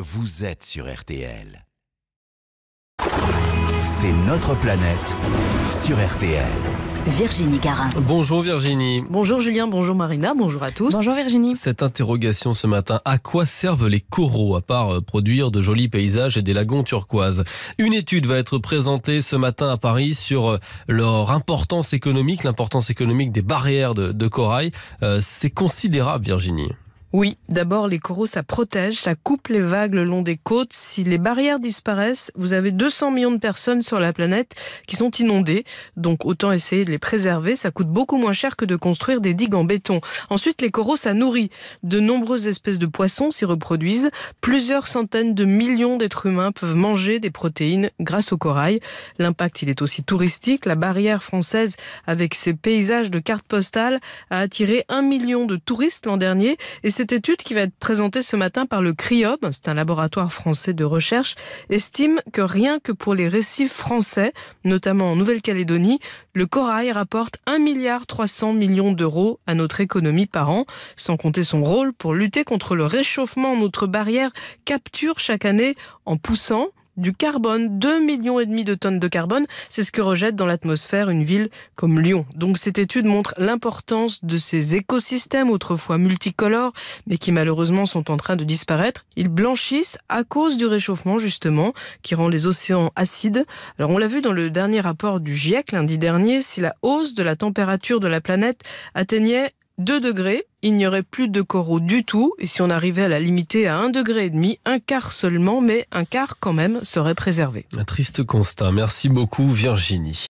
Vous êtes sur RTL. C'est notre planète sur RTL. Virginie Garin. Bonjour Virginie. Bonjour Julien, bonjour Marina, bonjour à tous. Bonjour Virginie. Cette interrogation ce matin, à quoi servent les coraux à part euh, produire de jolis paysages et des lagons turquoises Une étude va être présentée ce matin à Paris sur euh, leur importance économique, l'importance économique des barrières de, corail. Euh, c'est considérable Virginie. Oui, d'abord les coraux, ça protège, ça coupe les vagues le long des côtes. Si les barrières disparaissent, vous avez 200 millions de personnes sur la planète qui sont inondées. Donc autant essayer de les préserver. Ça coûte beaucoup moins cher que de construire des digues en béton. Ensuite, les coraux, ça nourrit. De nombreuses espèces de poissons s'y reproduisent. Plusieurs centaines de millions d'êtres humains peuvent manger des protéines grâce au corail. L'impact, il est aussi touristique. La barrière française, avec ses paysages de cartes postales, a attiré un million de touristes l'an dernier. Et c'est cette étude qui va être présentée ce matin par le CRIOB, c'est un laboratoire français de recherche, estime que rien que pour les récifs français, notamment en Nouvelle-Calédonie, le corail rapporte 1,3 milliard d'euros à notre économie par an, sans compter son rôle pour lutter contre le réchauffement. Notre barrière capture chaque année en poussant du carbone, 2 millions et demi de tonnes de carbone, c'est ce que rejette dans l'atmosphère une ville comme Lyon. Donc cette étude montre l'importance de ces écosystèmes autrefois multicolores, mais qui malheureusement sont en train de disparaître. Ils blanchissent à cause du réchauffement justement, qui rend les océans acides. Alors on l'a vu dans le dernier rapport du GIEC lundi dernier, si la hausse de la température de la planète atteignait 2 degrés, il n'y aurait plus de coraux du tout, et si on arrivait à la limiter à 1 degré et demi, un quart seulement, mais un quart quand même serait préservé. Un triste constat. Merci beaucoup Virginie.